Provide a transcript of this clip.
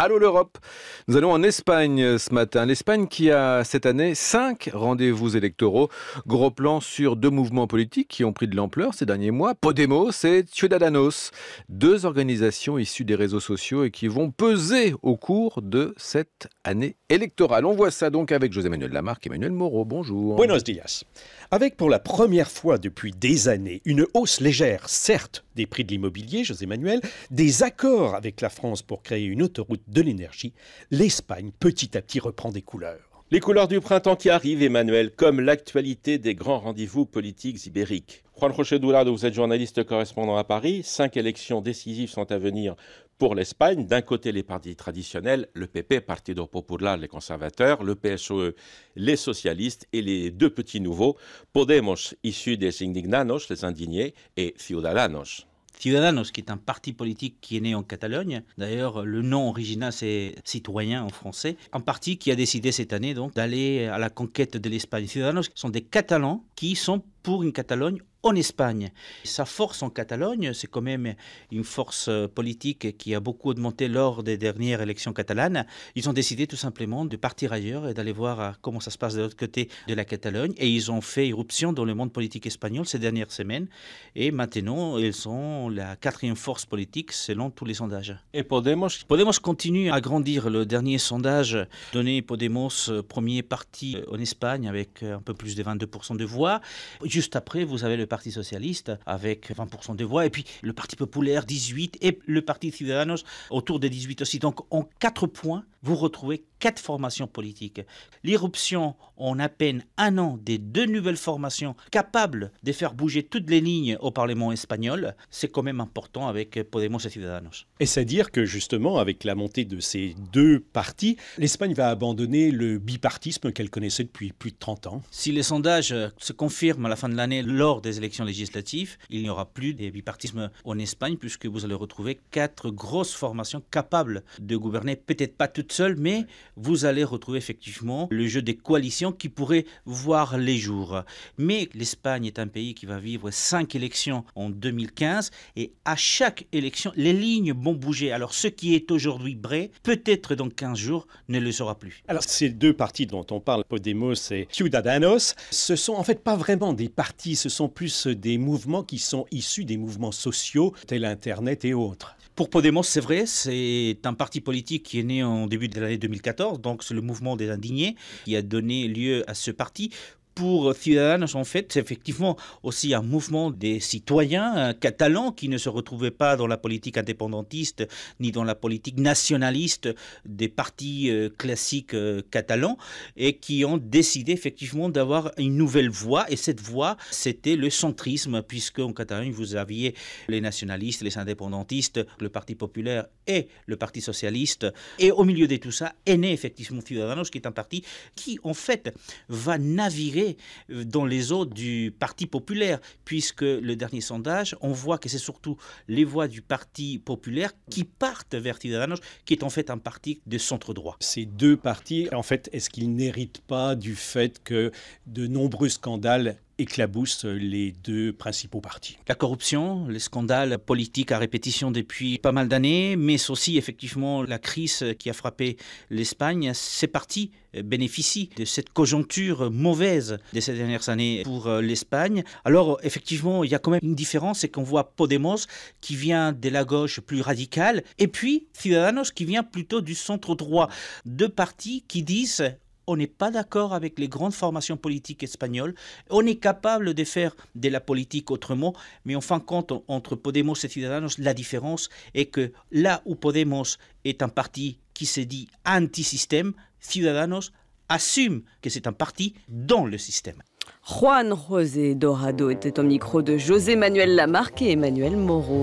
Allô l'Europe Nous allons en Espagne euh, ce matin. L'Espagne qui a cette année cinq rendez-vous électoraux. Gros plan sur deux mouvements politiques qui ont pris de l'ampleur ces derniers mois. Podemos et Ciudadanos. Deux organisations issues des réseaux sociaux et qui vont peser au cours de cette année électorale. On voit ça donc avec José Manuel Lamarck et Emmanuel Moreau. Bonjour. Buenos dias. Avec pour la première fois depuis des années une hausse légère, certes, des prix de l'immobilier, José Manuel, des accords avec la France pour créer une autoroute de l'énergie, l'Espagne petit à petit reprend des couleurs. Les couleurs du printemps qui arrivent, Emmanuel, comme l'actualité des grands rendez-vous politiques ibériques. Juan Rocher vous êtes journaliste correspondant à Paris. Cinq élections décisives sont à venir pour l'Espagne. D'un côté, les partis traditionnels, le PP, Partido Popular, les conservateurs, le PSOE, les socialistes et les deux petits nouveaux, Podemos, issus des Indignanos, les indignés, et Ciudadanos, Ciudadanos, qui est un parti politique qui est né en Catalogne. D'ailleurs, le nom original, c'est Citoyens en français. Un parti qui a décidé cette année donc d'aller à la conquête de l'Espagne. Ciudadanos sont des Catalans qui sont pour une Catalogne en Espagne. Sa force en Catalogne, c'est quand même une force euh, politique qui a beaucoup augmenté lors des dernières élections catalanes. Ils ont décidé tout simplement de partir ailleurs et d'aller voir euh, comment ça se passe de l'autre côté de la Catalogne. Et ils ont fait irruption dans le monde politique espagnol ces dernières semaines. Et maintenant, ils sont la quatrième force politique selon tous les sondages. Et Podemos Podemos continue à grandir. Le dernier sondage donné Podemos, euh, premier parti en Espagne, avec un peu plus de 22% de voix. Juste après, vous avez le parti Parti socialiste avec 20% des voix, et puis le Parti populaire 18, et le Parti Ciudadanos autour des 18 aussi. Donc en quatre points, vous retrouvez quatre formations politiques. L'irruption en à peine un an des deux nouvelles formations capables de faire bouger toutes les lignes au Parlement espagnol, c'est quand même important avec Podemos et Ciudadanos. Et c'est-à-dire que justement, avec la montée de ces deux partis, l'Espagne va abandonner le bipartisme qu'elle connaissait depuis plus de 30 ans. Si les sondages se confirment à la fin de l'année lors des élections législatives, il n'y aura plus de bipartisme en Espagne puisque vous allez retrouver quatre grosses formations capables de gouverner, peut-être pas toutes seules, mais vous allez retrouver effectivement le jeu des coalitions qui pourrait voir les jours. Mais l'Espagne est un pays qui va vivre cinq élections en 2015 et à chaque élection, les lignes vont bouger. Alors ce qui est aujourd'hui vrai, peut-être dans 15 jours, ne le sera plus. Alors ces deux partis dont on parle, Podemos et Ciudadanos, ce sont en fait pas vraiment des partis, ce sont plus des mouvements qui sont issus des mouvements sociaux tels Internet et autres. Pour Podemos, c'est vrai, c'est un parti politique qui est né en début de l'année 2014, donc c'est le mouvement des indignés qui a donné lieu à ce parti pour Ciudadanos, en fait, c'est effectivement aussi un mouvement des citoyens catalans qui ne se retrouvaient pas dans la politique indépendantiste ni dans la politique nationaliste des partis euh, classiques euh, catalans et qui ont décidé effectivement d'avoir une nouvelle voie. Et cette voie, c'était le centrisme, puisque en Catalogne, vous aviez les nationalistes, les indépendantistes, le Parti populaire et le Parti socialiste. Et au milieu de tout ça est né effectivement Ciudadanos, qui est un parti qui, en fait, va naviguer euh, dans les eaux du Parti populaire, puisque le dernier sondage, on voit que c'est surtout les voix du Parti populaire qui partent vers Tidaranos, qui est en fait un parti de centre-droit. Ces deux partis, en fait, est-ce qu'ils n'héritent pas du fait que de nombreux scandales éclaboussent les deux principaux partis. La corruption, les scandales politiques à répétition depuis pas mal d'années, mais aussi effectivement la crise qui a frappé l'Espagne, ces partis bénéficient de cette conjoncture mauvaise de ces dernières années pour euh, l'Espagne. Alors effectivement, il y a quand même une différence, c'est qu'on voit Podemos qui vient de la gauche plus radicale, et puis Ciudadanos qui vient plutôt du centre droit. Deux partis qui disent on n'est pas d'accord avec les grandes formations politiques espagnoles, on est capable de faire de la politique autrement, mais en fin de compte, entre Podemos et Ciudadanos, la différence est que là où Podemos est un parti qui se dit anti-système, Ciudadanos assume que c'est un parti dans le système. Juan José Dorado était au micro de José Manuel Lamarque et Emmanuel Moreau.